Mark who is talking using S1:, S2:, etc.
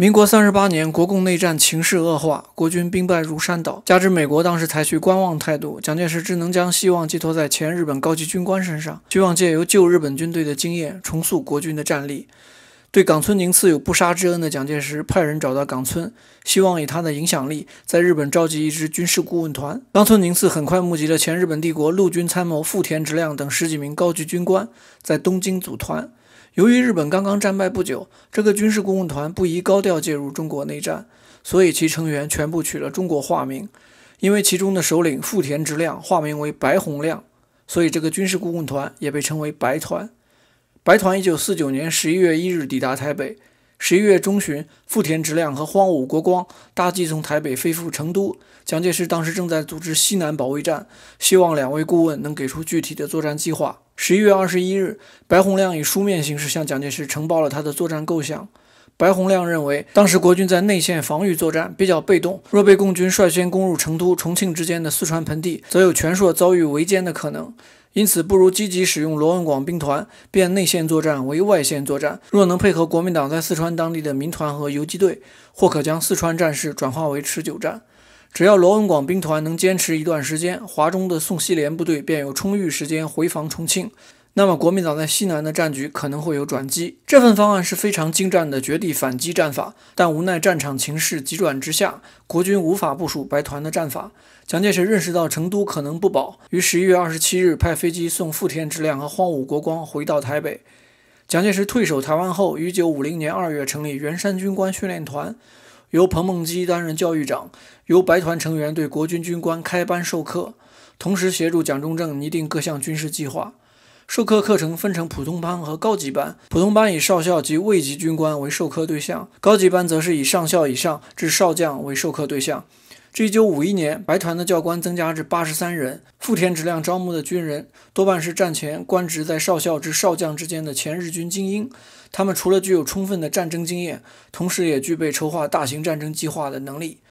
S1: 民国三十八年，国共内战情势恶化，国军兵败如山倒。加之美国当时采取观望态度，蒋介石只能将希望寄托在前日本高级军官身上，希望借由旧日本军队的经验重塑国军的战力。对冈村宁次有不杀之恩的蒋介石，派人找到冈村，希望以他的影响力在日本召集一支军事顾问团。冈村宁次很快募集了前日本帝国陆军参谋富田直亮等十几名高级军官，在东京组团。由于日本刚刚战败不久，这个军事顾问团不宜高调介入中国内战，所以其成员全部取了中国化名。因为其中的首领富田直亮化名为白洪亮，所以这个军事顾问团也被称为“白团”。白团1949年11月1日抵达台北。十一月中旬，富田直亮和荒武国光搭机从台北飞赴成都。蒋介石当时正在组织西南保卫战，希望两位顾问能给出具体的作战计划。十一月二十一日，白洪亮以书面形式向蒋介石呈报了他的作战构想。白洪亮认为，当时国军在内线防御作战比较被动，若被共军率先攻入成都、重庆之间的四川盆地，则有全硕遭遇围歼的可能。因此，不如积极使用罗文广兵团，变内线作战为外线作战。若能配合国民党在四川当地的民团和游击队，或可将四川战事转化为持久战。只要罗文广兵团能坚持一段时间，华中的宋希濂部队便有充裕时间回防重庆。那么，国民党在西南的战局可能会有转机。这份方案是非常精湛的绝地反击战法，但无奈战场情势急转直下，国军无法部署白团的战法。蒋介石认识到成都可能不保，于十一月二十七日派飞机送傅天之亮和荒武国光回到台北。蒋介石退守台湾后，一九五零年二月成立元山军官训练团，由彭孟基担任教育长，由白团成员对国军军官开班授课，同时协助蒋中正拟定各项军事计划。授课课程分成普通班和高级班。普通班以少校及位级军官为授课对象，高级班则是以上校以上至少将为授课对象。至1951年，白团的教官增加至83人。富田直亮招募的军人多半是战前官职在少校至少将之间的前日军精英，他们除了具有充分的战争经验，同时也具备筹划大型战争计划的能力。